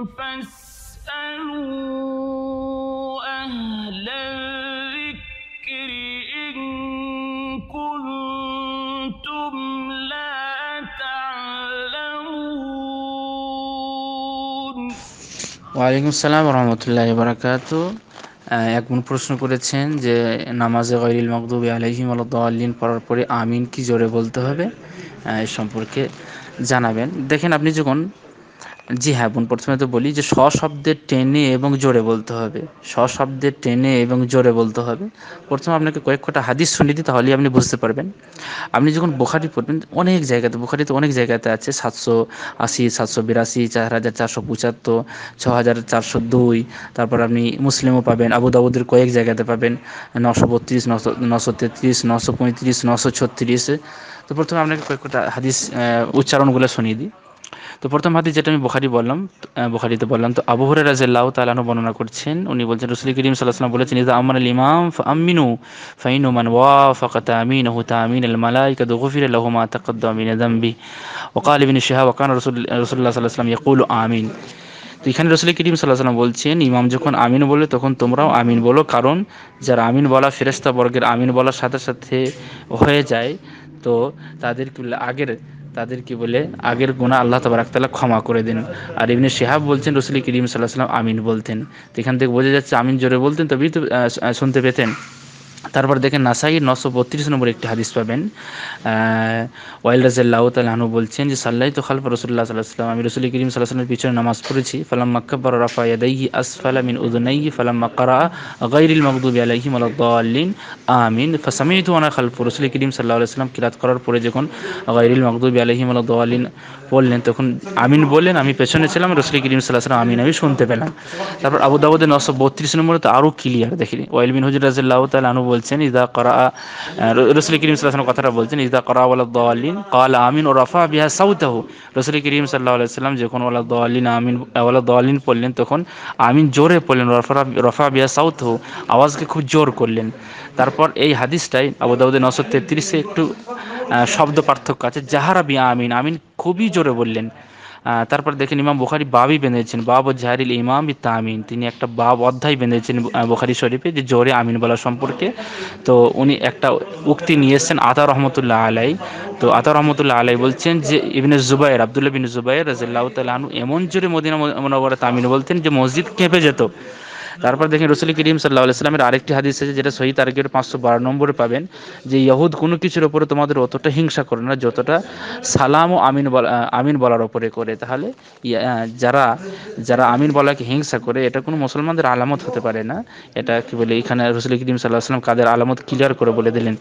ওয়ালাইকুম আসসালাম রহমতুল্লাহ বারাকাত এক মন প্রশ্ন করেছেন যে নামাজে গরিল মকদুবি আলহিম আলদিন পড়ার পরে আমিন কি জোরে বলতে হবে এ সম্পর্কে জানাবেন দেখেন আপনি যখন জি হ্যাঁ বোন প্রথমে তো বলি যে স শব্দের টেনে এবং জোরে বলতে হবে স শব্দের টেনে এবং জোরে বলতে হবে প্রথমে আপনাকে কয়েক কটা হাদিস শুনিয়ে দিই তাহলেই আপনি বুঝতে পারবেন আপনি যখন বোখারি পড়বেন অনেক জায়গাতে বোখারিতে অনেক জায়গাতে আছে সাতশো আশি সাতশো বিরাশি চার হাজার চারশো পঁচাত্তর ছ হাজার চারশো দুই তারপর আপনি মুসলিমও পাবেন আবু দাবুদের কয়েক জায়গাতে পাবেন নশো বত্রিশ নশো নশো তেত্রিশ নশো পঁয়ত্রিশ নশো ছত্রিশ তো প্রথমে আপনাকে কয়েক কটা হাদিস উচ্চারণগুলো শুনিয়ে দিই তো প্রথম হাদিস যেটা আমি বোখারি বললাম বোখারিতে বললাম তো আবু হরে রাজেল্লাহ তালানো বর্ণনা করছেন উনি বলছেন রসুল করিম সাল্লাহাম বলেছেন ইদা আমার ইমাম আমিনু ফাইনু মান ওয়া ফাকাত আমিন হুতা আমিন আল মালাইকা গফির লহুমা তাকদ্দ আমিন দাম্বি ওকাল ইবিন শাহাব ওকান রসুল রসুল্লাহ সাল্লাহাম ইয়াকুল আমিন তো এখানে রসুল করিম সাল্লাম বলছেন ইমাম যখন আমিন বলে তখন তোমরাও আমিন বলো কারণ যারা আমিন বলা ফেরেস্তা বর্গের আমিন বলার সাথে সাথে হয়ে যায় তো তাদের আগের তাদের কি বলে আগের গুণা আল্লাহ তবরাকতাল্লাহ ক্ষমা করে দেন আর ইবনে শেহাব বলছেন রসুলি করিম সাল্লাহ সাল্লাম আমিন বলতেন এখান থেকে বোঝা যাচ্ছে আমিন জোরে বলতেন তবেই তো শুনতে পেতেন তারপর দেখেন নাসাই নশো বত্রিশ নম্বর একটি হাদিস পাবেন ওয়াইল রাজাল্লাহ তালহানু বলছেন যে সাল্লাহ তো খালফা রসুল্লাহ সাল্লাহ সাল্লাম আমি রসুল করিম সাল্লাহ সাল্লামের পিছনে নামাজ পড়েছি ফালাম মাক্কাব্বার রাফা ইয়াদাইহি আসফালা মিন উদনাই ফালাম মাক্কারা গাইরিল মকদুবি আলাইহিম আলাদ্দাল্লিন আমিন তো আনা খালফু রসুল করিম সাল্লাহ সাল্লাম কিরাত করার পরে যখন গাইরিল মকদুবি আলাইহিম আলিন বললেন তখন আমিন বললেন আমি পেছনে ছিলাম রসুল করিম সাল্লাহ সাল্লাম আমিন আমি শুনতে পেলাম তারপর আবুদাবুদের নশো বত্রিশ নম্বরে তো আরও ক্লিয়ার দেখিনি ওয়াইল বিন হুজুর রাজাল্লাহ তালহানু বলছেন ইদা করা রসুল করিম সাল্লাহ কথাটা বলছেন ইদা করা ওলা দোয়ালিন কাল আমিন ও রফা বিহা সাউতাহ রসুল করিম সাল্লাহ সাল্লাম যখন ওলা দোয়ালিন আমিন ওলা দোয়ালিন পড়লেন তখন আমিন জোরে পড়লেন রফা রফা বিহা সাউতাহ আওয়াজকে খুব জোর করলেন তারপর এই হাদিসটাই আবুদাউদ্দিন নশো তেত্রিশে একটু শব্দ পার্থক্য আছে জাহারা বিয়া আমিন আমিন খুবই জোরে বললেন তারপর দেখেন ইমাম বুখারি বাবই বেঁধেছেন বাব ও জাহারিল ইমাম ই তামিন তিনি একটা বাব অধ্যায় বেঁধেছেন বুখারি শরীফে যে জোরে আমিন বলা সম্পর্কে তো উনি একটা উক্তি নিয়ে আতা রহমতুল্লাহ আলাই তো আতা রহমতুল্লাহ আলাই বলছেন যে ইবনে জুবাইর আবদুল্লাহ বিন জুবাইর রাজিল্লাহ তালু এমন জোরে মদিনা মনোবরে তামিন বলতেন যে মসজিদ কেঁপে যেত তারপর দেখেন রসুল করিম সাল্লাহ ইসলামের আরেকটি হাদিস আছে যেটা সহি তারিখের পাঁচশো বারো নম্বরে পাবেন যে ইহুদ কোনো কিছুর ওপরে তোমাদের অতটা হিংসা করে না যতটা সালাম ও আমিন বলা আমিন বলার ওপরে করে তাহলে যারা যারা আমিন বলাকে হিংসা করে এটা কোনো মুসলমানদের আলামত হতে পারে না এটা কি বলে এখানে রসুল করিম সাল্লাহ আসলাম কাদের আলামত ক্লিয়ার করে বলে দিলেন